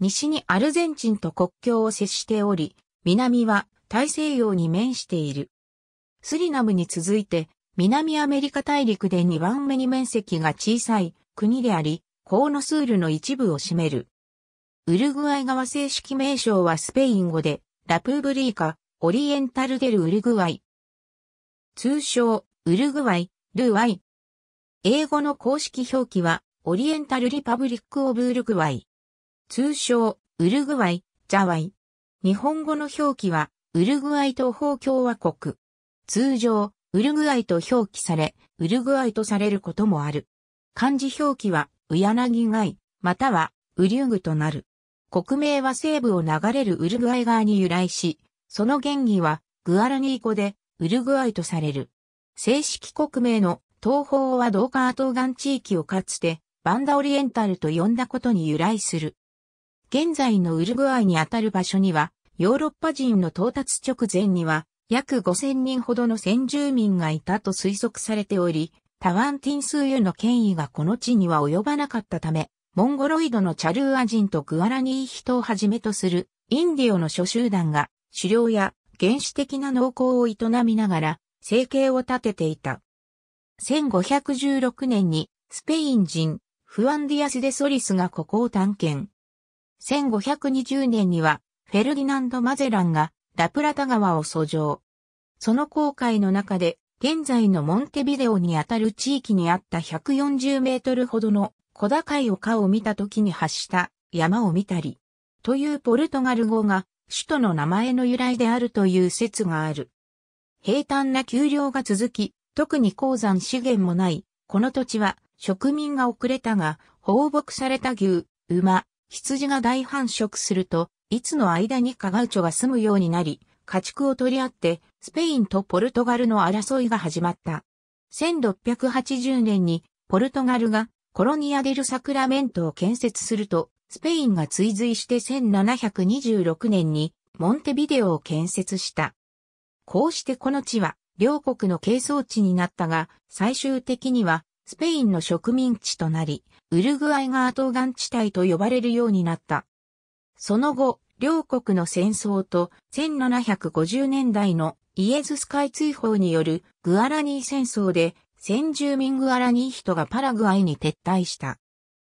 西にアルゼンチンと国境を接しており、南は大西洋に面している。スリナムに続いて、南アメリカ大陸で2番目に面積が小さい国であり、コーノスールの一部を占める。ウルグアイ側正式名称はスペイン語で、ラプーブリーカ、オリエンタルデルウルグアイ。通称、ウルグアイ、ルワイ。英語の公式表記は、オリエンタルリパブリックオブウルグアイ。通称、ウルグアイ、ジャワイ。日本語の表記は、ウルグアイ東方共和国。通常、ウルグアイと表記され、ウルグアイとされることもある。漢字表記は、ウヤナギガイ、または、ウリュグとなる。国名は西部を流れるウルグアイ側に由来し、その原義は、グアラニー語で、ウルグアイとされる。正式国名の東方はドーカー東岸地域をかつて、バンダオリエンタルと呼んだことに由来する。現在のウルグアイにあたる場所には、ヨーロッパ人の到達直前には、約5000人ほどの先住民がいたと推測されており、タワンティンスーユの権威がこの地には及ばなかったため、モンゴロイドのチャルーア人とグアラニー人をはじめとするインディオの諸集団が狩猟や原始的な農耕を営みながら生計を立てていた。1516年にスペイン人フアンディアス・デ・ソリスがここを探検。1520年には、フェルディナンド・マゼランが、ラプラタ川を遡上。その航海の中で、現在のモンテビデオにあたる地域にあった140メートルほどの小高い丘を見た時に発した山を見たり、というポルトガル語が首都の名前の由来であるという説がある。平坦な丘陵が続き、特に鉱山資源もない、この土地は植民が遅れたが、放牧された牛、馬、羊が大繁殖すると、いつの間にカガウチョが住むようになり、家畜を取り合って、スペインとポルトガルの争いが始まった。1680年に、ポルトガルがコロニアデルサクラメントを建設すると、スペインが追随して1726年にモンテビデオを建設した。こうしてこの地は両国の係争地になったが、最終的にはスペインの植民地となり、ウルグアイが東岸地帯と呼ばれるようになった。その後、両国の戦争と1750年代のイエズス海追放によるグアラニー戦争で先住民グアラニー人がパラグアイに撤退した。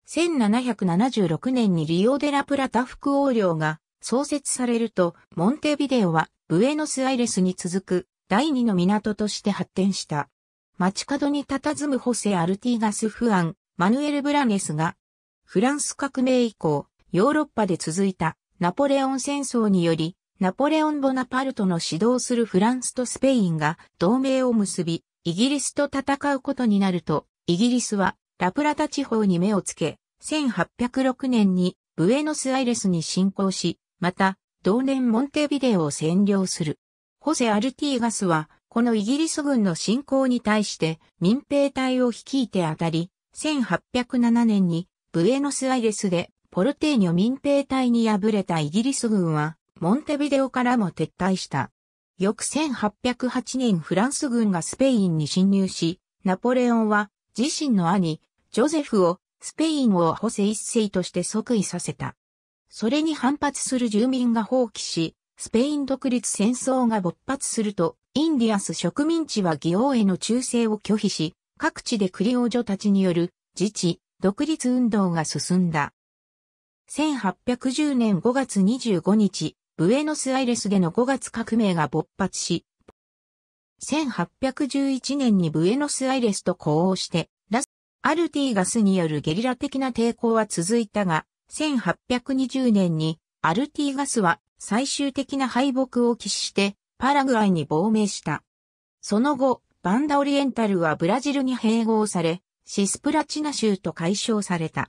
1776年にリオデラプラタ副王領が創設されると、モンテビデオはブエノスアイレスに続く第二の港として発展した。街角に佇むホセ・アルティガス・フアン、マヌエル・ブラネスが、フランス革命以降、ヨーロッパで続いたナポレオン戦争により、ナポレオン・ボナパルトの指導するフランスとスペインが同盟を結び、イギリスと戦うことになると、イギリスはラプラタ地方に目をつけ、1806年にブエノスアイレスに侵攻し、また、同年モンテビデオを占領する。ホセ・アルティーガスは、このイギリス軍の侵攻に対して民兵隊を率いて当たり、1807年にブエノスアイレスでポルテーニョ民兵隊に敗れたイギリス軍はモンテビデオからも撤退した。翌1808年フランス軍がスペインに侵入し、ナポレオンは自身の兄、ジョゼフをスペインを補正一世として即位させた。それに反発する住民が放棄し、スペイン独立戦争が勃発すると、インディアス植民地は義王への忠誠を拒否し、各地でクリオ女たちによる自治、独立運動が進んだ。1810年5月25日、ブエノスアイレスでの5月革命が勃発し、1811年にブエノスアイレスと呼応して、ラス・アルティガスによるゲリラ的な抵抗は続いたが、1820年にアルティガスは最終的な敗北を喫してパラグアイに亡命した。その後、バンダオリエンタルはブラジルに併合され、シスプラチナ州と解消された。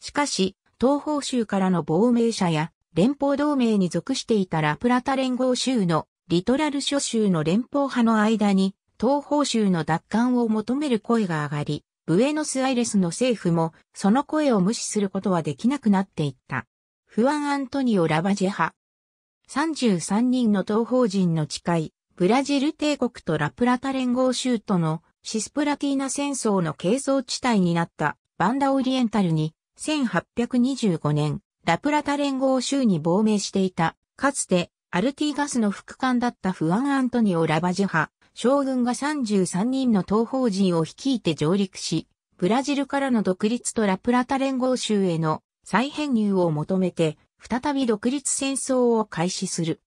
しかし、東方州からの亡命者や連邦同盟に属していたラプラタ連合州のリトラル諸州の連邦派の間に東方州の奪還を求める声が上がり、ブエノスアイレスの政府もその声を無視することはできなくなっていった。フアン・アントニオ・ラバジェ派。33人の東方人の誓い、ブラジル帝国とラプラタ連合州とのシスプラティーナ戦争の係争地帯になったバンダオリエンタルに1825年ラプラタ連合州に亡命していたかつてアルティガスの副官だったフアン・アントニオ・ラバジュ派将軍が33人の東方人を率いて上陸しブラジルからの独立とラプラタ連合州への再編入を求めて再び独立戦争を開始する。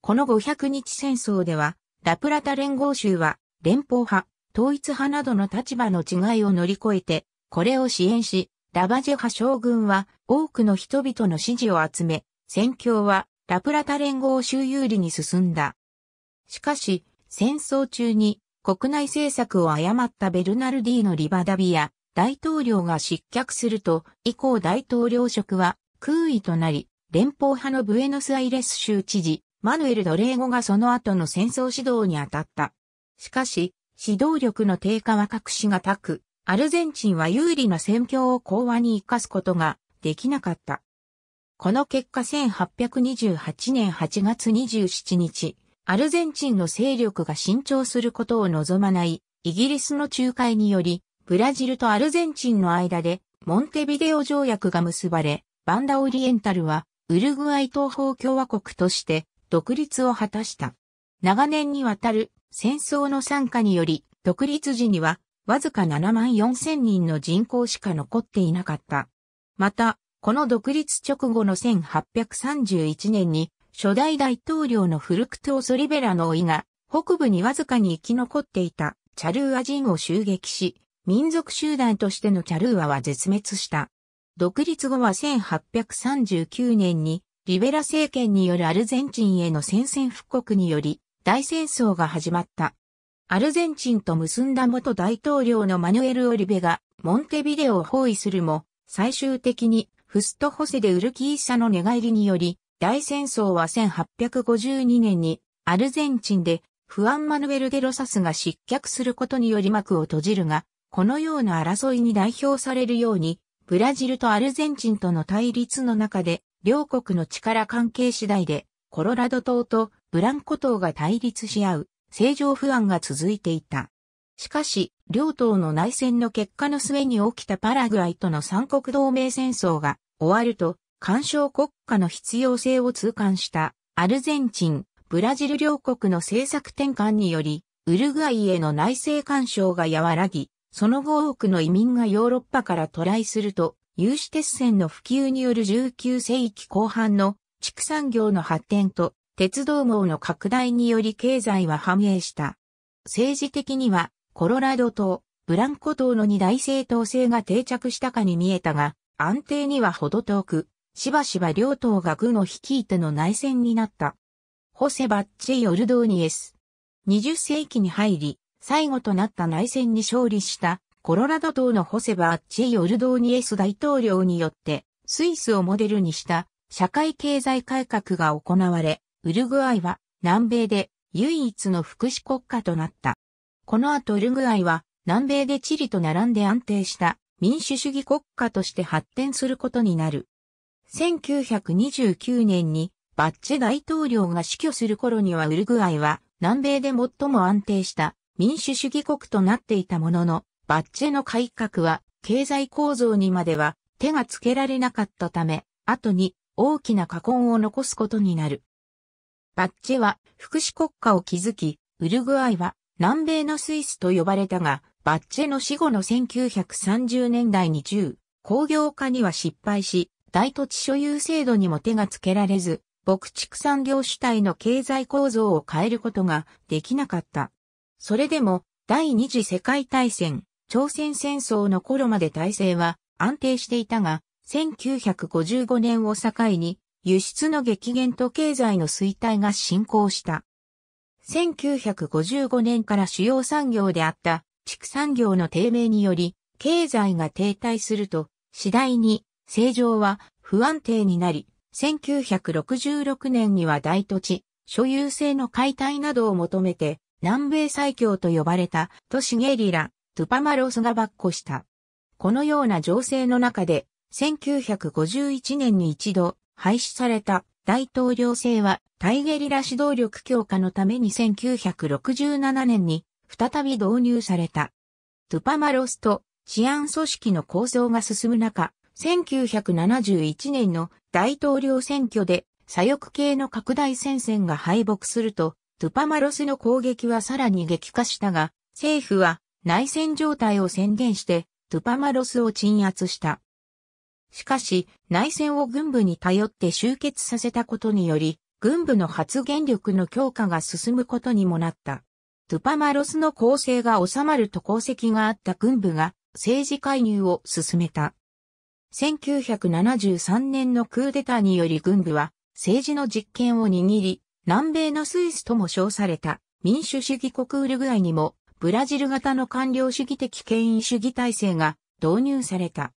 この500日戦争では、ラプラタ連合州は、連邦派、統一派などの立場の違いを乗り越えて、これを支援し、ラバジェ派将軍は多くの人々の支持を集め、戦況はラプラタ連合州有利に進んだ。しかし、戦争中に国内政策を誤ったベルナルディのリバダビア大統領が失脚すると、以降大統領職は空位となり、連邦派のブエノスアイレス州知事、マヌエル・ドレーゴがその後の戦争指導に当たった。しかし、指導力の低下は隠しがたく、アルゼンチンは有利な戦況を講和に生かすことができなかった。この結果1828年8月27日、アルゼンチンの勢力が伸長することを望まないイギリスの仲介により、ブラジルとアルゼンチンの間でモンテビデオ条約が結ばれ、バンダオリエンタルはウルグアイ東方共和国として独立を果たした。長年にわたる戦争の参加により、独立時にはわずか7万4千人の人口しか残っていなかった。また、この独立直後の1831年に、初代大統領のフルクトーソリベラの老いが、北部にわずかに生き残っていたチャルーア人を襲撃し、民族集団としてのチャルーアは絶滅した。独立後は1839年にリベラ政権によるアルゼンチンへの宣戦布告により、大戦争が始まった。アルゼンチンと結んだ元大統領のマヌエル・オリベが、モンテビデオを包囲するも、最終的に、フスト・ホセでウルキーサの寝返りにより、大戦争は1852年に、アルゼンチンで、フアン・マヌエル・デロサスが失脚することにより幕を閉じるが、このような争いに代表されるように、ブラジルとアルゼンチンとの対立の中で、両国の力関係次第で、コロラド島とブランコ島が対立し合う、正常不安が続いていた。しかし、両党の内戦の結果の末に起きたパラグアイとの三国同盟戦争が終わると、干渉国家の必要性を痛感したアルゼンチン、ブラジル両国の政策転換により、ウルグアイへの内政干渉が和らぎ、その後多くの移民がヨーロッパから渡来すると、有刺鉄線の普及による19世紀後半の畜産業の発展と鉄道網の拡大により経済は繁栄した。政治的にはコロラド島、ブランコ島の二大政党制が定着したかに見えたが、安定には程遠く、しばしば両党が軍を率いての内戦になった。ホセバッチ・ヨルドーニエス。20世紀に入り、最後となった内戦に勝利したコロラド島のホセバー・チェ・オルドーニエス大統領によって、スイスをモデルにした社会経済改革が行われ、ウルグアイは南米で唯一の福祉国家となった。この後ウルグアイは南米でチリと並んで安定した民主主義国家として発展することになる。1929年にバッチェ大統領が死去する頃にはウルグアイは南米で最も安定した民主主義国となっていたものの、バッチェの改革は経済構造にまでは手がつけられなかったため、後に大きな禍根を残すことになる。バッチェは福祉国家を築き、ウルグアイは南米のスイスと呼ばれたが、バッチェの死後の1930年代に中、工業化には失敗し、大土地所有制度にも手がつけられず、牧畜産業主体の経済構造を変えることができなかった。それでも、第二次世界大戦、朝鮮戦争の頃まで体制は安定していたが、1955年を境に輸出の激減と経済の衰退が進行した。1955年から主要産業であった畜産業の低迷により経済が停滞すると次第に政情は不安定になり、1966年には大土地、所有制の解体などを求めて南米最強と呼ばれた都市ゲリラ、トゥパマロスが跋扈した。このような情勢の中で、1951年に一度廃止された大統領制は対ゲリラ指導力強化のために1967年に再び導入された。トゥパマロスと治安組織の構想が進む中、1971年の大統領選挙で左翼系の拡大戦線が敗北すると、トゥパマロスの攻撃はさらに激化したが、政府は内戦状態を宣言して、トゥパマロスを鎮圧した。しかし、内戦を軍部に頼って集結させたことにより、軍部の発言力の強化が進むことにもなった。トゥパマロスの構成が収まると功績があった軍部が政治介入を進めた。1973年のクーデターにより軍部は政治の実権を握り、南米のスイスとも称された民主主義国ウルグアイにもブラジル型の官僚主義的権威主義体制が導入された。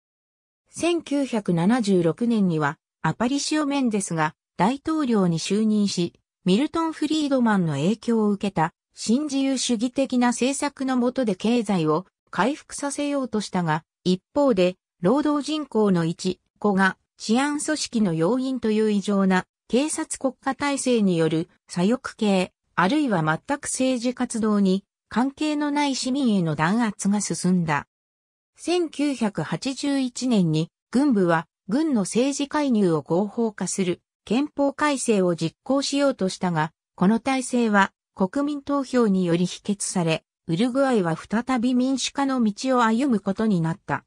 1976年にはアパリシオ・メンデスが大統領に就任し、ミルトン・フリードマンの影響を受けた新自由主義的な政策の下で経済を回復させようとしたが、一方で労働人口の1個が治安組織の要因という異常な警察国家体制による左翼系、あるいは全く政治活動に関係のない市民への弾圧が進んだ。1981年に軍部は軍の政治介入を合法化する憲法改正を実行しようとしたが、この体制は国民投票により否決され、ウルグアイは再び民主化の道を歩むことになった。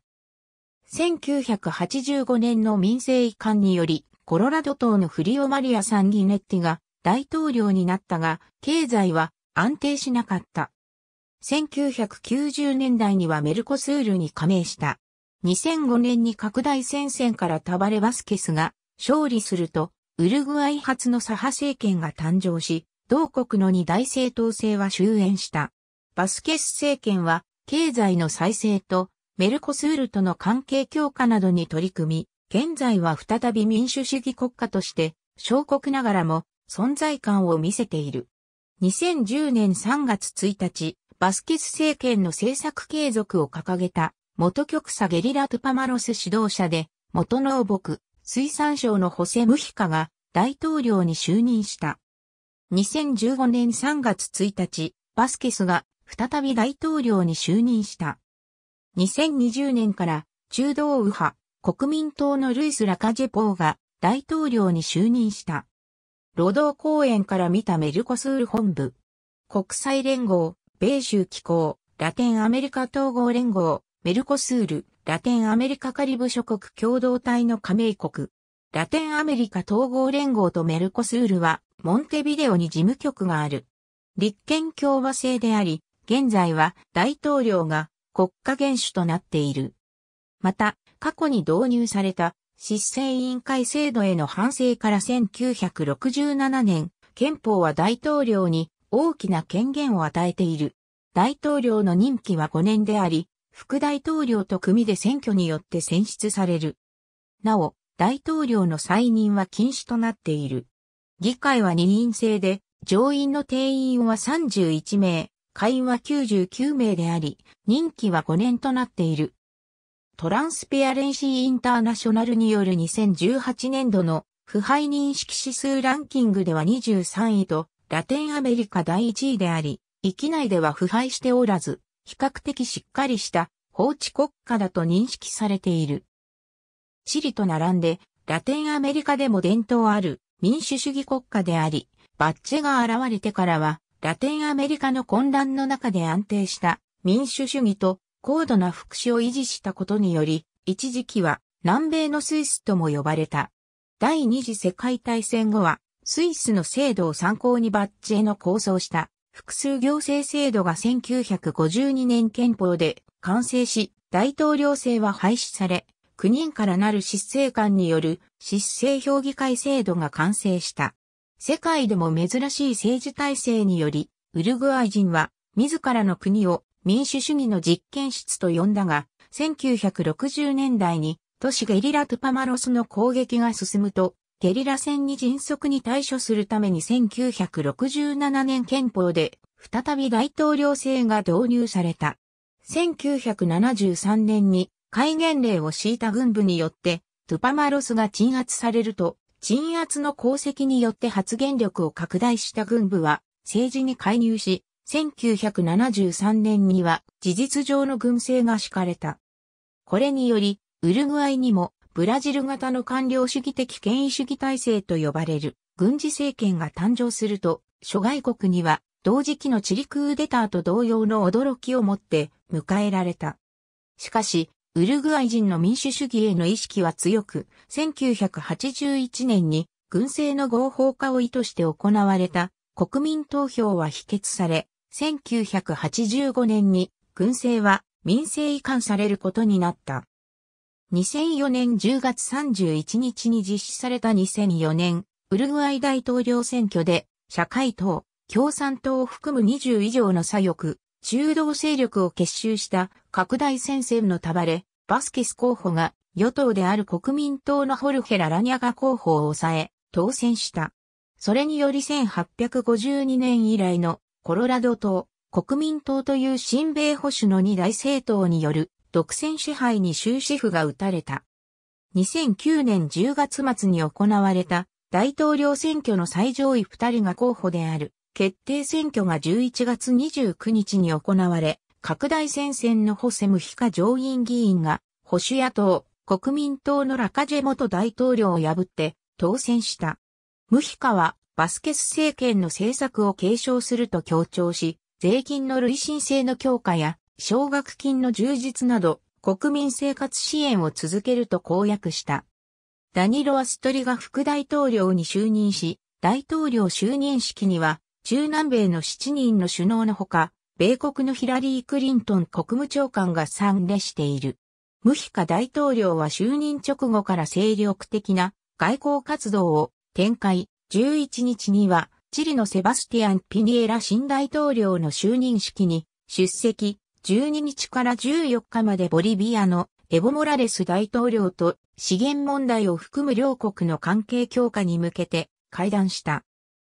1985年の民政移管により、コロラド島のフリオマリア・サンギネッティが大統領になったが、経済は安定しなかった。1990年代にはメルコスールに加盟した。2005年に拡大戦線からタバレバスケスが勝利すると、ウルグアイ発の左派政権が誕生し、同国の二大政党制は終焉した。バスケス政権は、経済の再生と、メルコスールとの関係強化などに取り組み、現在は再び民主主義国家として、小国ながらも存在感を見せている。2010年3月1日、バスケス政権の政策継続を掲げた、元局佐ゲリラ・トゥパマロス指導者で、元農牧、水産省のホセ・ムヒカが大統領に就任した。2015年3月1日、バスケスが再び大統領に就任した。2020年から中道右派国民党のルイス・ラカジェポーが大統領に就任した。労働公園から見たメルコスール本部。国際連合米州機構、ラテンアメリカ統合連合、メルコスール、ラテンアメリカカリブ諸国共同体の加盟国。ラテンアメリカ統合連合とメルコスールは、モンテビデオに事務局がある。立憲共和制であり、現在は大統領が国家元首となっている。また、過去に導入された失政委員会制度への反省から1967年、憲法は大統領に大きな権限を与えている。大統領の任期は5年であり、副大統領と組で選挙によって選出される。なお、大統領の再任は禁止となっている。議会は二院制で、上院の定員は31名、下院は99名であり、任期は5年となっている。トランスペアレンシーインターナショナルによる2018年度の腐敗認識指数ランキングでは23位とラテンアメリカ第1位であり、域内では腐敗しておらず、比較的しっかりした法治国家だと認識されている。チリと並んで、ラテンアメリカでも伝統ある民主主義国家であり、バッチェが現れてからは、ラテンアメリカの混乱の中で安定した民主主義と高度な福祉を維持したことにより、一時期は南米のスイスとも呼ばれた。第二次世界大戦後はスイスの制度を参考にバッチへの構想した複数行政制度が1952年憲法で完成し、大統領制は廃止され、9人からなる執政官による執政評議会制度が完成した。世界でも珍しい政治体制により、ウルグアイ人は自らの国を民主主義の実験室と呼んだが、1960年代に都市ゲリラトゥパマロスの攻撃が進むと、ゲリラ戦に迅速に対処するために1967年憲法で再び大統領制が導入された。1973年に戒厳令を敷いた軍部によってトゥパマロスが鎮圧されると、鎮圧の功績によって発言力を拡大した軍部は政治に介入し、1973年には事実上の軍政が敷かれた。これにより、ウルグアイにもブラジル型の官僚主義的権威主義体制と呼ばれる軍事政権が誕生すると、諸外国には同時期のチリクーデターと同様の驚きをもって迎えられた。しかし、ウルグアイ人の民主主義への意識は強く、1981年に軍政の合法化を意図して行われた国民投票は否決され、1985年に軍政は民政移管されることになった。2004年10月31日に実施された2004年、ウルグアイ大統領選挙で、社会党、共産党を含む20以上の左翼、中道勢力を結集した拡大戦線の束れ、バスケス候補が与党である国民党のホルヘラ・ラニャガ候補を抑え、当選した。それにより1852年以来のコロラド党、国民党という新米保守の二大政党による独占支配に終止符が打たれた。2009年10月末に行われた大統領選挙の最上位2人が候補である決定選挙が11月29日に行われ、拡大戦線のホセムヒカ上院議員が保守野党、国民党のラカジェ元大統領を破って当選した。ムヒカはバスケス政権の政策を継承すると強調し、税金の累進性の強化や奨学金の充実など、国民生活支援を続けると公約した。ダニロ・アストリが副大統領に就任し、大統領就任式には、中南米の7人の首脳のほか、米国のヒラリー・クリントン国務長官が参列している。ムヒカ大統領は就任直後から精力的な外交活動を展開、11日には、チリのセバスティアン・ピニエラ新大統領の就任式に出席、12日から14日までボリビアのエボ・モラレス大統領と資源問題を含む両国の関係強化に向けて会談した。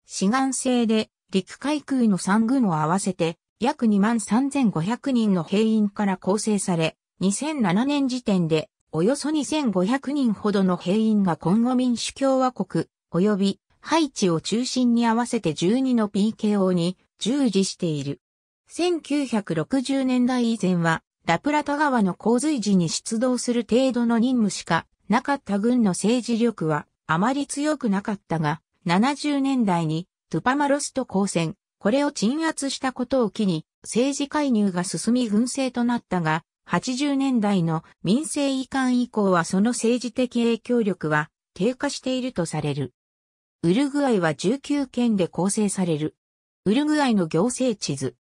志願制で陸海空の3軍を合わせて約23,500人の兵員から構成され、2007年時点でおよそ2500人ほどの兵員が今後民主共和国及びハイチを中心に合わせて12の PKO に従事している。1960年代以前は、ラプラタ川の洪水時に出動する程度の任務しかなかった軍の政治力はあまり強くなかったが、70年代にトゥパマロスト交戦、これを鎮圧したことを機に政治介入が進み軍政となったが、80年代の民政移管以降はその政治的影響力は低下しているとされる。ウルグアイは19県で構成される。ウルグアイの行政地図。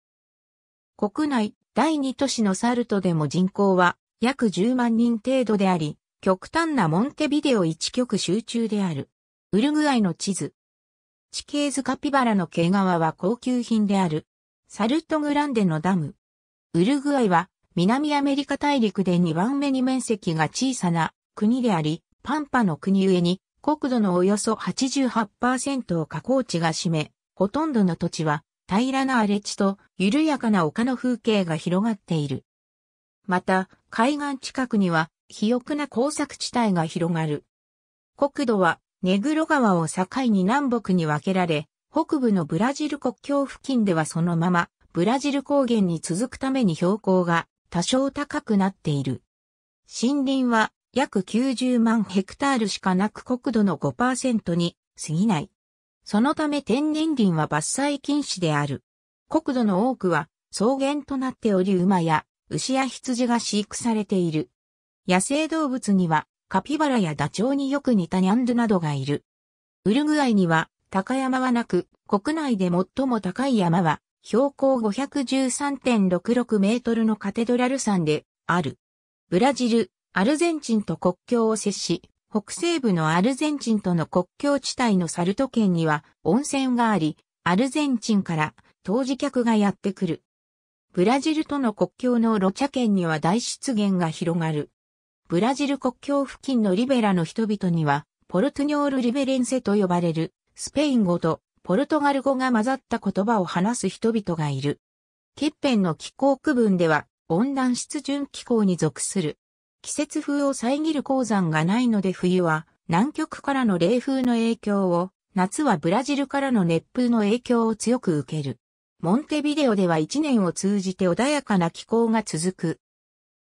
国内第2都市のサルトでも人口は約10万人程度であり、極端なモンテビデオ一極集中である。ウルグアイの地図。地形図カピバラの毛皮は高級品である。サルトグランデのダム。ウルグアイは南アメリカ大陸で2番目に面積が小さな国であり、パンパの国上に国土のおよそ88%を加工地が占め、ほとんどの土地は平らな荒れ地と緩やかな丘の風景が広がっている。また、海岸近くには肥沃な工作地帯が広がる。国土はネグロ川を境に南北に分けられ、北部のブラジル国境付近ではそのままブラジル高原に続くために標高が多少高くなっている。森林は約90万ヘクタールしかなく国土の5%に過ぎない。そのため天然林は伐採禁止である。国土の多くは草原となっており馬や牛や羊が飼育されている。野生動物にはカピバラやダチョウによく似たニャンドゥなどがいる。ウルグアイには高山はなく、国内で最も高い山は標高513.66メートルのカテドラル山である。ブラジル、アルゼンチンと国境を接し、北西部のアルゼンチンとの国境地帯のサルト県には温泉があり、アルゼンチンから当時客がやってくる。ブラジルとの国境のロチャ県には大湿原が広がる。ブラジル国境付近のリベラの人々には、ポルトニョール・リベレンセと呼ばれる、スペイン語とポルトガル語が混ざった言葉を話す人々がいる。ケッペンの気候区分では、温暖湿潤気候に属する。季節風を遮る鉱山がないので冬は南極からの冷風の影響を、夏はブラジルからの熱風の影響を強く受ける。モンテビデオでは一年を通じて穏やかな気候が続く。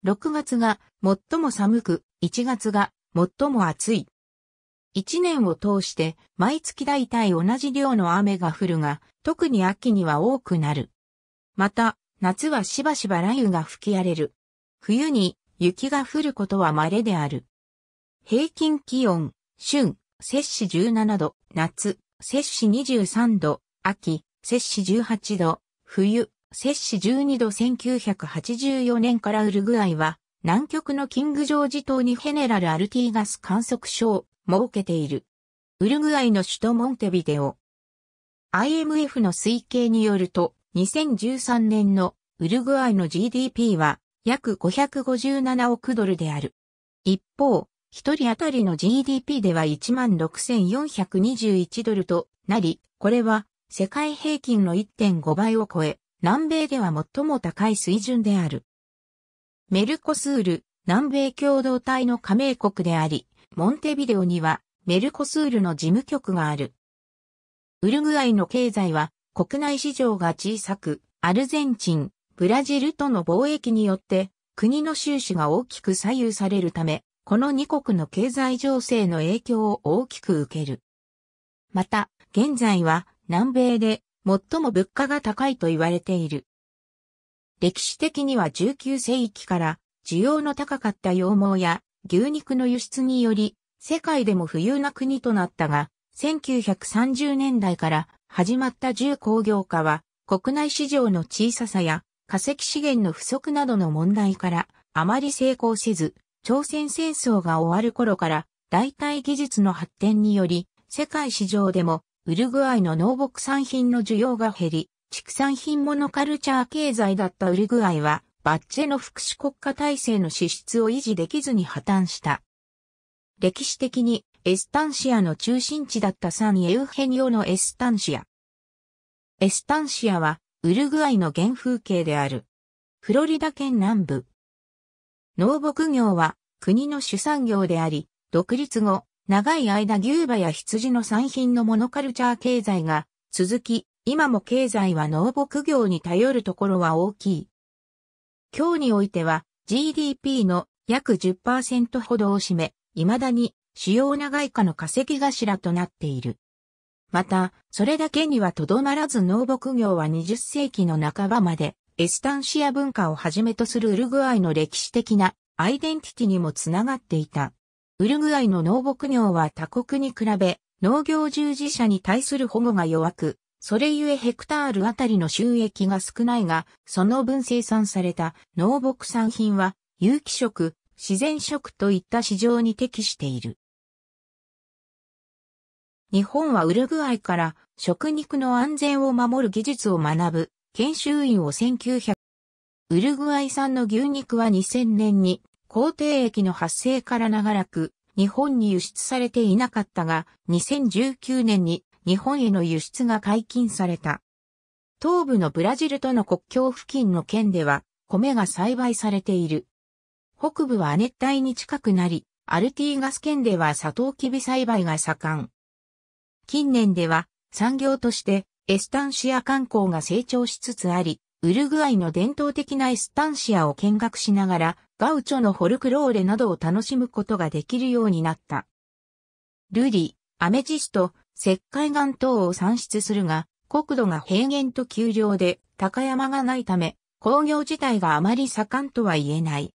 6月が最も寒く、1月が最も暑い。1年を通して毎月大体同じ量の雨が降るが、特に秋には多くなる。また、夏はしばしば雷雨が吹き荒れる。冬に雪が降ることは稀である。平均気温、春、摂氏17度、夏、摂氏23度、秋、摂氏18度、冬、摂氏12度1984年からウルグアイは、南極のキングジョージ島にヘネラル・アルティーガス観測所を設けている。ウルグアイの首都モンテビデオ。IMF の推計によると、2013年のウルグアイの GDP は約557億ドルである。一方、一人当たりの GDP では16,421ドルとなり、これは世界平均の1.5倍を超え、南米では最も高い水準である。メルコスール、南米共同体の加盟国であり、モンテビデオにはメルコスールの事務局がある。ウルグアイの経済は国内市場が小さく、アルゼンチン、ブラジルとの貿易によって国の収支が大きく左右されるため、この2国の経済情勢の影響を大きく受ける。また、現在は南米で最も物価が高いと言われている。歴史的には19世紀から需要の高かった羊毛や牛肉の輸出により世界でも富裕な国となったが、1930年代から始まった重工業化は国内市場の小ささや化石資源の不足などの問題からあまり成功せず、朝鮮戦争が終わる頃から代替技術の発展により、世界市場でもウルグアイの農牧産品の需要が減り、畜産品モノカルチャー経済だったウルグアイは、バッチェの福祉国家体制の支出を維持できずに破綻した。歴史的にエスタンシアの中心地だったサン・エウヘニオのエスタンシア。エスタンシアはウルグアイの原風景である。フロリダ県南部。農牧業は国の主産業であり、独立後、長い間牛馬や羊の産品のモノカルチャー経済が続き、今も経済は農牧業に頼るところは大きい。今日においては GDP の約10%ほどを占め、未だに主要な外貨の稼ぎ頭となっている。また、それだけにはとどまらず農牧業は20世紀の半ばまで、エスタンシア文化をはじめとするウルグアイの歴史的なアイデンティティにもつながっていた。ウルグアイの農牧業は他国に比べ、農業従事者に対する保護が弱く、それゆえヘクタールあたりの収益が少ないが、その分生産された農牧産品は、有機食、自然食といった市場に適している。日本はウルグアイから食肉の安全を守る技術を学ぶ研修員を1900。ウルグアイ産の牛肉は2000年に皇帝液の発生から長らく日本に輸出されていなかったが2019年に日本への輸出が解禁された。東部のブラジルとの国境付近の県では米が栽培されている。北部は亜熱帯に近くなり、アルティーガス県ではサトウキビ栽培が盛ん。近年では産業としてエスタンシア観光が成長しつつあり、ウルグアイの伝統的なエスタンシアを見学しながら、ガウチョのホルクローレなどを楽しむことができるようになった。ルリ、アメジスト、石灰岩等を産出するが、国土が平原と丘陵で高山がないため、工業自体があまり盛んとは言えない。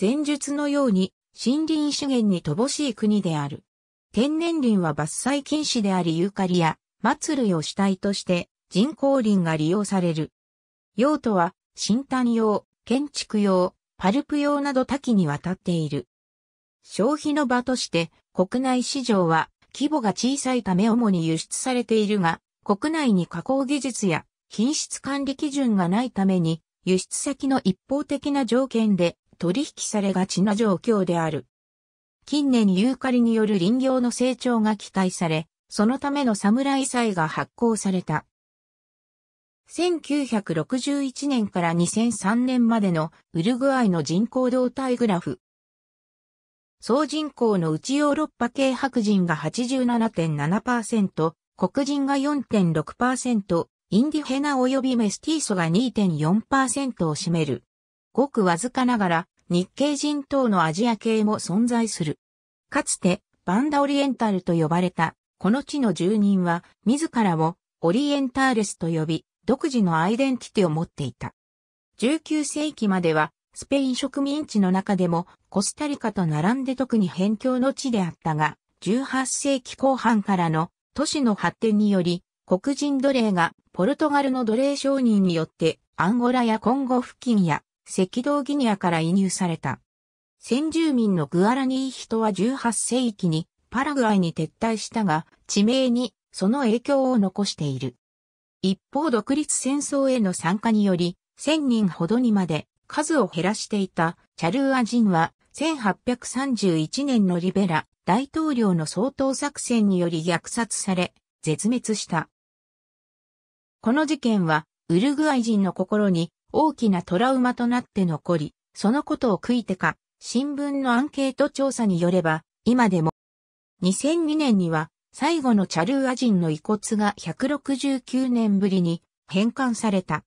前述のように森林資源に乏しい国である。天然林は伐採禁止でありユーカリや祭りを主体として人工林が利用される。用途は新炭用、建築用、パルプ用など多岐にわたっている。消費の場として国内市場は規模が小さいため主に輸出されているが、国内に加工技術や品質管理基準がないために輸出先の一方的な条件で取引されがちな状況である。近年ユーカリによる林業の成長が期待され、そのための侍祭が発行された。1961年から2003年までのウルグアイの人口動態グラフ。総人口のうちヨーロッパ系白人が87.7%、黒人が4.6%、インディヘナ及びメスティーソが2.4%を占める。ごくわずかながら日系人等のアジア系も存在する。かつて、バンダオリエンタルと呼ばれた、この地の住人は、自らをオリエンターレスと呼び、独自のアイデンティティを持っていた。19世紀までは、スペイン植民地の中でも、コスタリカと並んで特に辺境の地であったが、18世紀後半からの都市の発展により、黒人奴隷がポルトガルの奴隷商人によってアンゴラやコンゴ付近や赤道ギニアから移入された。先住民のグアラニー人は18世紀にパラグアイに撤退したが、地名にその影響を残している。一方独立戦争への参加により、1000人ほどにまで数を減らしていたチャルーア人は1831年のリベラ大統領の総統作戦により虐殺され、絶滅した。この事件はウルグアイ人の心に大きなトラウマとなって残り、そのことを悔いてか、新聞のアンケート調査によれば、今でも、2002年には、最後のチャルーア人の遺骨が169年ぶりに返還された。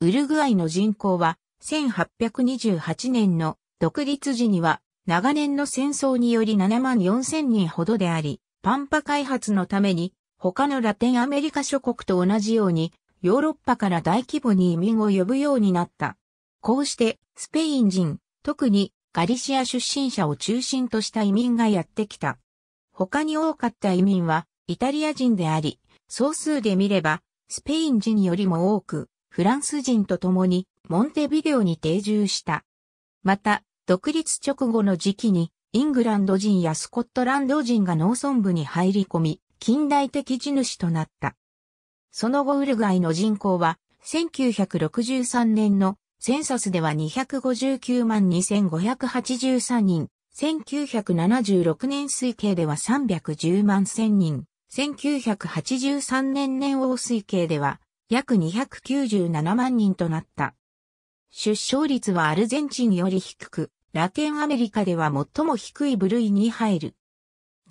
ウルグアイの人口は1828年の独立時には長年の戦争により7万4千人ほどであり、パンパ開発のために他のラテンアメリカ諸国と同じようにヨーロッパから大規模に移民を呼ぶようになった。こうして、スペイン人、特にガリシア出身者を中心とした移民がやってきた。他に多かった移民は、イタリア人であり、総数で見れば、スペイン人よりも多く、フランス人と共に、モンテビデオに定住した。また、独立直後の時期に、イングランド人やスコットランド人が農村部に入り込み、近代的地主となった。その後ウルグアイの人口は、1963年のセンサスでは259万2583人、1976年推計では310万1000人、1983年年王推計では約297万人となった。出生率はアルゼンチンより低く、ラテンアメリカでは最も低い部類に入る。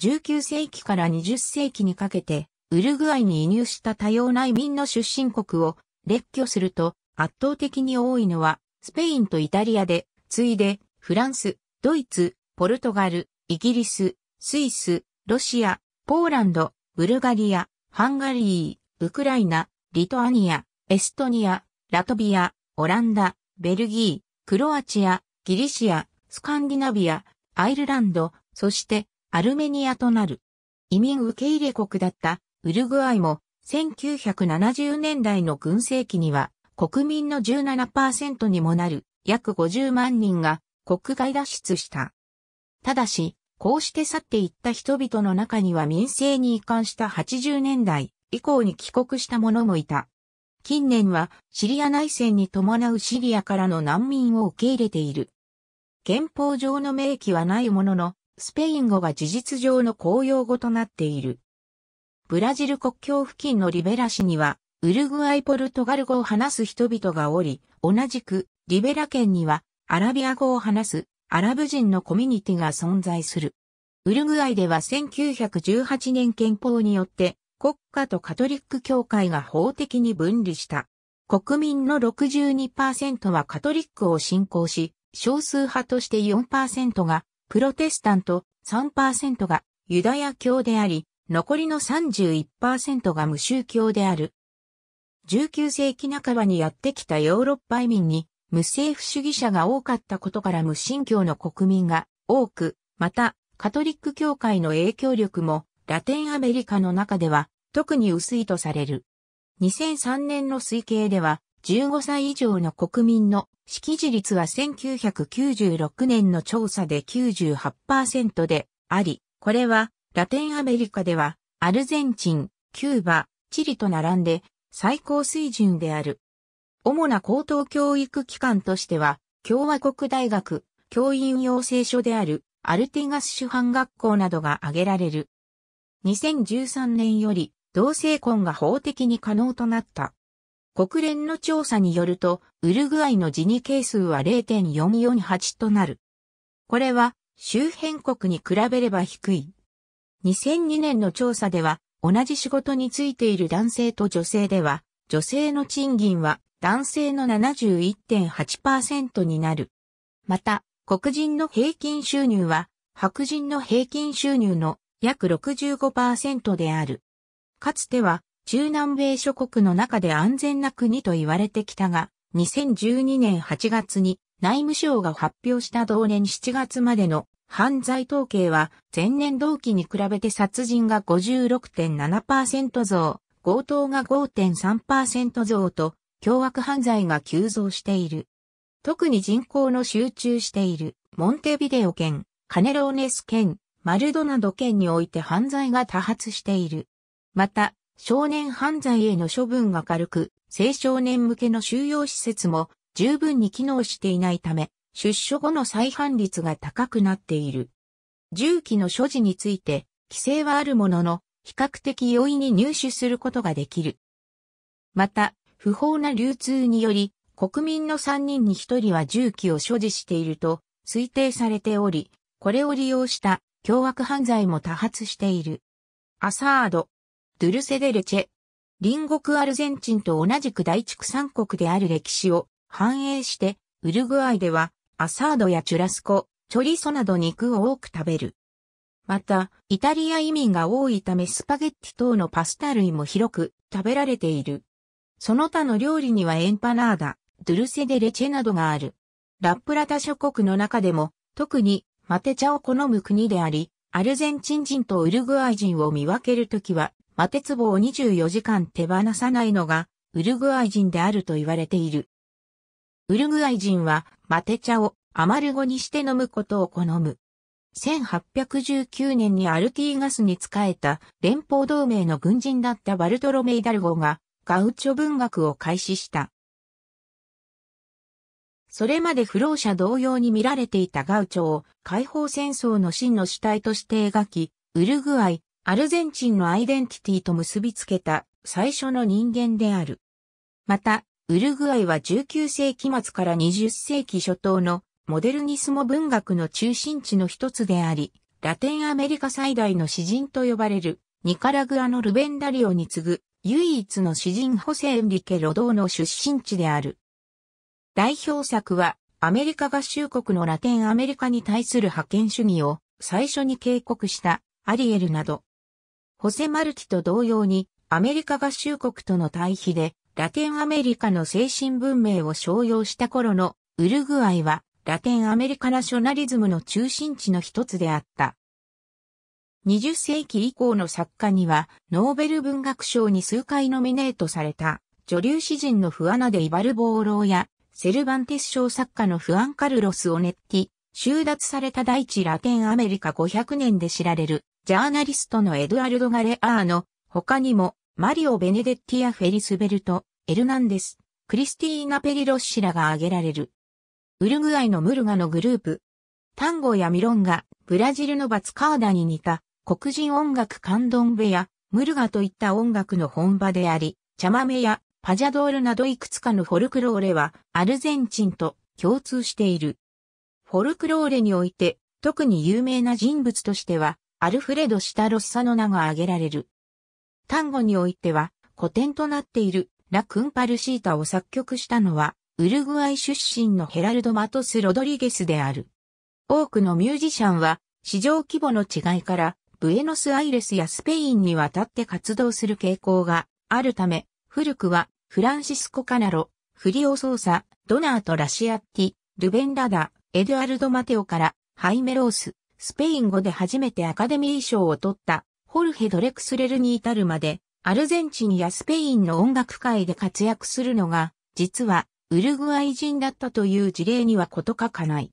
19世紀から20世紀にかけて、ウルグアイに移入した多様な移民の出身国を列挙すると圧倒的に多いのはスペインとイタリアで、ついでフランス、ドイツ、ポルトガル、イギリス、スイス、ロシア、ポーランド、ブルガリア、ハンガリー、ウクライナ、リトアニア、エストニア、ラトビア、オランダ、ベルギー、クロアチア、ギリシア、スカンディナビア、アイルランド、そしてアルメニアとなる。移民受け入れ国だったウルグアイも1970年代の軍政期には国民の17%にもなる約50万人が国外脱出した。ただし、こうして去っていった人々の中には民政に移管した80年代以降に帰国した者もいた。近年はシリア内戦に伴うシリアからの難民を受け入れている。憲法上の明記はないものの、スペイン語が事実上の公用語となっている。ブラジル国境付近のリベラ市には、ウルグアイポルトガル語を話す人々がおり、同じく、リベラ県には、アラビア語を話す、アラブ人のコミュニティが存在する。ウルグアイでは1918年憲法によって、国家とカトリック教会が法的に分離した。国民の62%はカトリックを信仰し、少数派として4%がプロテスタント、3%がユダヤ教であり、残りの31%が無宗教である。19世紀半ばにやってきたヨーロッパ移民に無政府主義者が多かったことから無信教の国民が多く、またカトリック教会の影響力もラテンアメリカの中では特に薄いとされる。2003年の推計では15歳以上の国民の識字率は1996年の調査で98%であり、これはラテンアメリカでは、アルゼンチン、キューバ、チリと並んで、最高水準である。主な高等教育機関としては、共和国大学、教員養成所である、アルティガス主犯学校などが挙げられる。2013年より、同性婚が法的に可能となった。国連の調査によると、ウルグアイの辞任係数は0.448となる。これは、周辺国に比べれば低い。2002年の調査では、同じ仕事に就いている男性と女性では、女性の賃金は男性の71.8%になる。また、黒人の平均収入は、白人の平均収入の約65%である。かつては、中南米諸国の中で安全な国と言われてきたが、2012年8月に内務省が発表した同年7月までの犯罪統計は前年同期に比べて殺人が56.7%増、強盗が5.3%増と、凶悪犯罪が急増している。特に人口の集中している、モンテビデオ県、カネローネス県、マルドナド県において犯罪が多発している。また、少年犯罪への処分が軽く、青少年向けの収容施設も十分に機能していないため、出所後の再犯率が高くなっている。銃器の所持について、規制はあるものの、比較的容易に入手することができる。また、不法な流通により、国民の3人に1人は銃器を所持していると推定されており、これを利用した凶悪犯罪も多発している。アサード、ドゥルセデルチェ、隣国アルゼンチンと同じく大畜産国である歴史を反映して、ウルグアイではアサードやチュラスコ、チョリソなど肉を多く食べる。また、イタリア移民が多いためスパゲッティ等のパスタ類も広く食べられている。その他の料理にはエンパナーダ、ドゥルセデレチェなどがある。ラップラタ諸国の中でも、特にマテ茶を好む国であり、アルゼンチン人とウルグアイ人を見分けるときは、マテボを24時間手放さないのが、ウルグアイ人であると言われている。ウルグアイ人はマテ茶をアマルゴにして飲むことを好む。1819年にアルティーガスに仕えた連邦同盟の軍人だったバルトロメイダルゴがガウチョ文学を開始した。それまで不老者同様に見られていたガウチョを解放戦争の真の主体として描き、ウルグアイ、アルゼンチンのアイデンティティと結びつけた最初の人間である。また、ウルグアイは19世紀末から20世紀初頭のモデルニスモ文学の中心地の一つであり、ラテンアメリカ最大の詩人と呼ばれるニカラグアのルベンダリオに次ぐ唯一の詩人ホセ・エンリケ・ロドーの出身地である。代表作はアメリカ合衆国のラテンアメリカに対する覇権主義を最初に警告したアリエルなど、ホセ・マルティと同様にアメリカ合衆国との対比でラテンアメリカの精神文明を商用した頃のウルグアイはラテンアメリカナショナリズムの中心地の一つであった。20世紀以降の作家にはノーベル文学賞に数回ノミネートされた女流詩人のフアナ・デ・イバルボーローやセルバンテス賞作家のフアン・カルロス・オネッティ、収奪された第一ラテンアメリカ500年で知られるジャーナリストのエドアルド・ガレアーの他にもマリオ・ベネデッティア・フェリスベルト、エルナンデス、クリスティーナ・ペリロッシらが挙げられる。ウルグアイのムルガのグループ。タンゴやミロンガ、ブラジルのバツカーダに似た、黒人音楽カンドンベや、ムルガといった音楽の本場であり、チャマメやパジャドールなどいくつかのフォルクローレは、アルゼンチンと共通している。フォルクローレにおいて、特に有名な人物としては、アルフレド・シタロッサの名が挙げられる。単語においては古典となっているラ・クンパルシータを作曲したのは、ウルグアイ出身のヘラルド・マトス・ロドリゲスである。多くのミュージシャンは、市場規模の違いから、ブエノスアイレスやスペインに渡って活動する傾向があるため、古くは、フランシスコ・カナロ、フリオ・ソーサ、ドナート・ラシアッティ、ルベン・ラダ、エドアルド・マテオから、ハイメロース、スペイン語で初めてアカデミー賞を取ったホルヘ・ドレクスレルに至るまで、アルゼンチンやスペインの音楽界で活躍するのが、実はウルグアイ人だったという事例には事欠かない。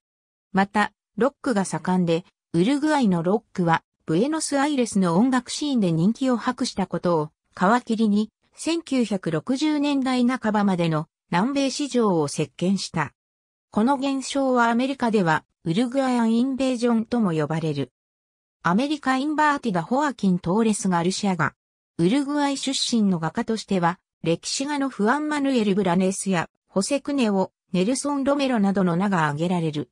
また、ロックが盛んで、ウルグアイのロックは、ブエノスアイレスの音楽シーンで人気を博したことを、皮切りに、1960年代半ばまでの南米市場を席巻した。この現象はアメリカでは、ウルグアイアンインベージョンとも呼ばれる。アメリカインバーティダ・ホアキン・トーレス・ガルシアが、ウルグアイ出身の画家としては、歴史画のフアン・マヌエル・ブラネスや、ホセ・クネオ、ネルソン・ロメロなどの名が挙げられる。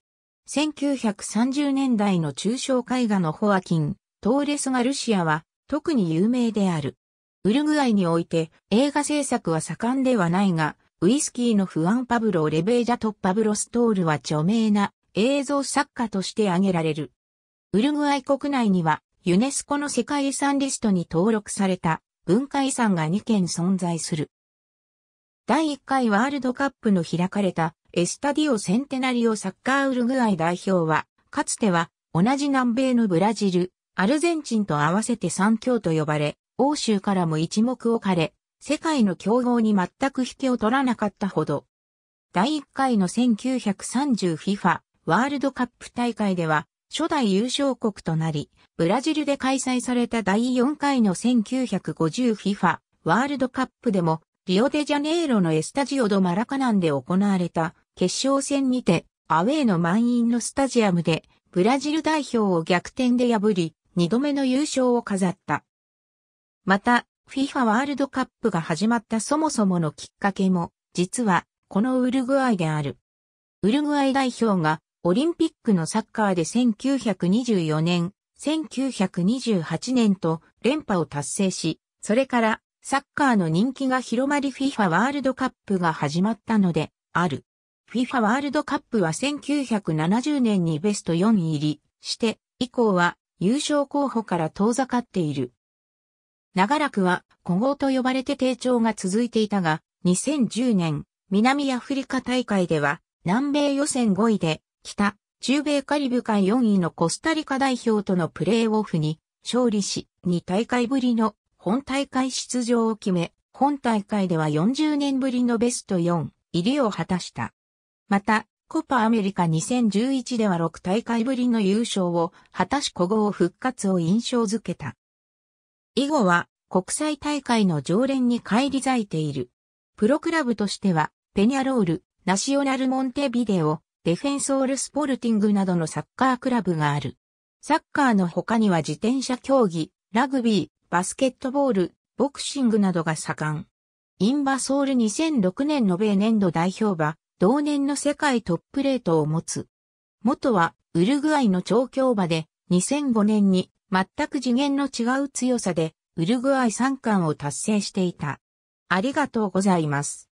1930年代の抽象絵画のホアキン、トーレス・ガルシアは、特に有名である。ウルグアイにおいて映画制作は盛んではないが、ウイスキーのフアン・パブロ・レベージャとパブロ・ストールは著名な映像作家として挙げられる。ウルグアイ国内にはユネスコの世界遺産リストに登録された文化遺産が2件存在する。第1回ワールドカップの開かれたエスタディオセンテナリオサッカーウルグアイ代表は、かつては同じ南米のブラジル、アルゼンチンと合わせて三強と呼ばれ、欧州からも一目置かれ、世界の強豪に全く引けを取らなかったほど。第1回の 1930FIFA ワールドカップ大会では、初代優勝国となり、ブラジルで開催された第4回の 1950FIFA ワールドカップでも、リオデジャネイロのエスタジオドマラカナンで行われた決勝戦にて、アウェーの満員のスタジアムで、ブラジル代表を逆転で破り、2度目の優勝を飾った。また、FIFA ワールドカップが始まったそもそものきっかけも、実は、このウルグアイである。ウルグアイ代表がオリンピックのサッカーで1924年、1928年と連覇を達成し、それからサッカーの人気が広まり FIFA ワールドカップが始まったので、ある。FIFA ワールドカップは1970年にベスト4入りして、以降は優勝候補から遠ざかっている。長らくは古豪と呼ばれて低調が続いていたが、2010年、南アフリカ大会では南米予選5位で北、中米カリブ海4位のコスタリカ代表とのプレーオフに勝利し、2大会ぶりの本大会出場を決め、本大会では40年ぶりのベスト4入りを果たした。また、コパアメリカ2011では6大会ぶりの優勝を果たし古豪復活を印象づけた。以後は国際大会の常連に返り咲いている。プロクラブとしては、ペニャロール、ナシオナルモンテビデオ、デフェンソールスポルティングなどのサッカークラブがある。サッカーの他には自転車競技、ラグビー、バスケットボール、ボクシングなどが盛ん。インバソール2006年の米年度代表馬、同年の世界トップレートを持つ。元はウルグアイの調教馬で2005年に全く次元の違う強さでウルグアイ3冠を達成していた。ありがとうございます。